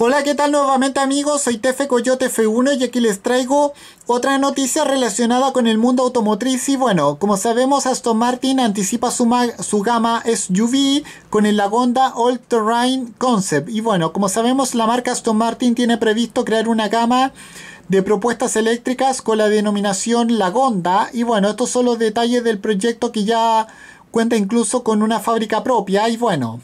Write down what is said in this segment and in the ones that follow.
Hola, ¿qué tal nuevamente amigos? Soy Tefe Coyote F1 y aquí les traigo otra noticia relacionada con el mundo automotriz y bueno, como sabemos Aston Martin anticipa su, su gama SUV con el Lagonda old All Terrain Concept y bueno, como sabemos la marca Aston Martin tiene previsto crear una gama de propuestas eléctricas con la denominación Lagonda y bueno, estos son los detalles del proyecto que ya cuenta incluso con una fábrica propia y bueno,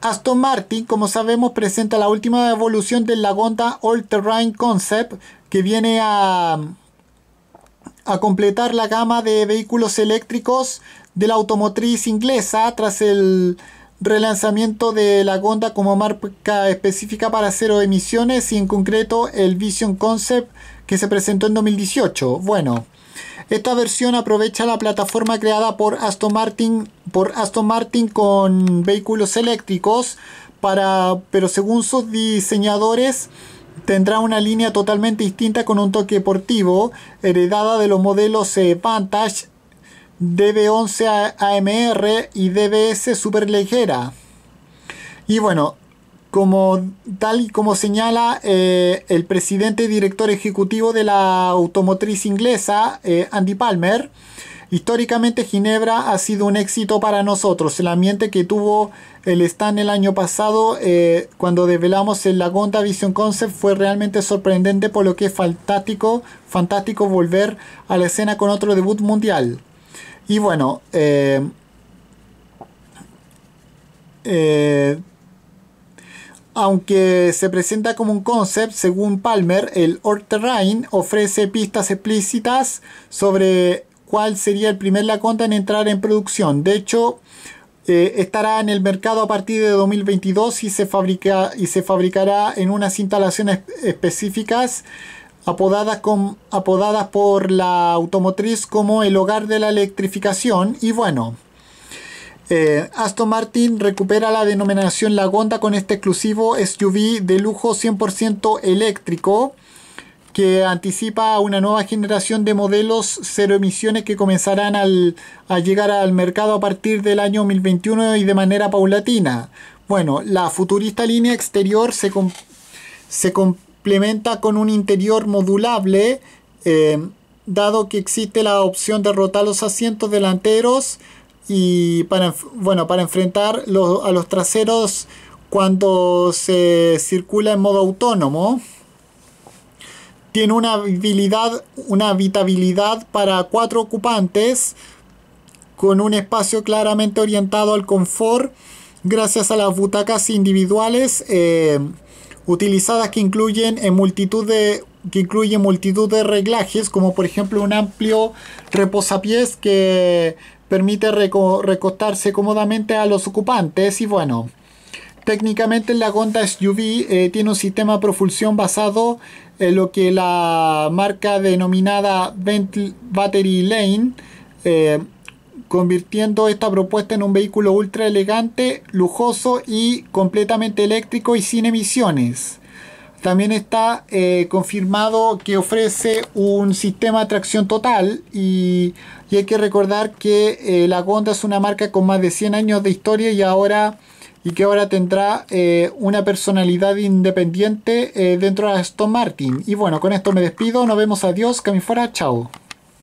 Aston Martin, como sabemos, presenta la última evolución de la Honda All Terrain Concept que viene a, completar la gama de vehículos eléctricos de la automotriz inglesa tras el relanzamiento de la Honda como marca específica para cero emisiones y en concreto el Vision Concept que se presentó en 2018. Bueno, esta versión aprovecha la plataforma creada por Aston Martin, por Aston Martin con vehículos eléctricos, para, pero según sus diseñadores tendrá una línea totalmente distinta con un toque deportivo, heredada de los modelos Pantage, eh, Vantage, DB11 AMR y DBS ligera Y bueno, como tal y como señala eh, el presidente y director ejecutivo de la automotriz inglesa, eh, Andy Palmer, históricamente Ginebra ha sido un éxito para nosotros. El ambiente que tuvo el stand el año pasado, eh, cuando develamos el Lagonda Vision Concept, fue realmente sorprendente, por lo que es fantástico, fantástico volver a la escena con otro debut mundial. Y bueno, eh, aunque se presenta como un concept, según Palmer, el all ofrece pistas explícitas sobre cuál sería el primer cuenta en entrar en producción. De hecho, eh, estará en el mercado a partir de 2022 y se, fabrica, y se fabricará en unas instalaciones específicas apodadas, apodadas por la automotriz como el hogar de la electrificación. Y bueno, eh, Aston Martin recupera la denominación Lagonda con este exclusivo SUV de lujo 100% eléctrico que anticipa una nueva generación de modelos cero emisiones que comenzarán al, a llegar al mercado a partir del año 2021 y de manera paulatina. Bueno, la futurista línea exterior se, complementa con un interior modulable, eh, dado que existe la opción de rotar los asientos delanteros y para, bueno, para enfrentar a los traseros cuando se circula en modo autónomo. Tiene una habilidad, una habitabilidad para cuatro ocupantes con un espacio claramente orientado al confort gracias a las butacas individuales eh, utilizadas que incluyen en multitud de que incluye multitud de reglajes, como por ejemplo un amplio reposapiés que permite recostarse cómodamente a los ocupantes y bueno. Técnicamente la Honda SUV eh, tiene un sistema de propulsión basado en lo que la marca denominada Battery Lane, eh, convirtiendo esta propuesta en un vehículo ultra elegante, lujoso y completamente eléctrico y sin emisiones. También está eh, confirmado que ofrece un sistema de tracción total y, hay que recordar que eh, la Honda es una marca con más de 100 años de historia y ahora y que ahora tendrá eh, una personalidad independiente dentro de Aston Martin. Y bueno, con esto me despido, nos vemos, adiós, que fuera, chao.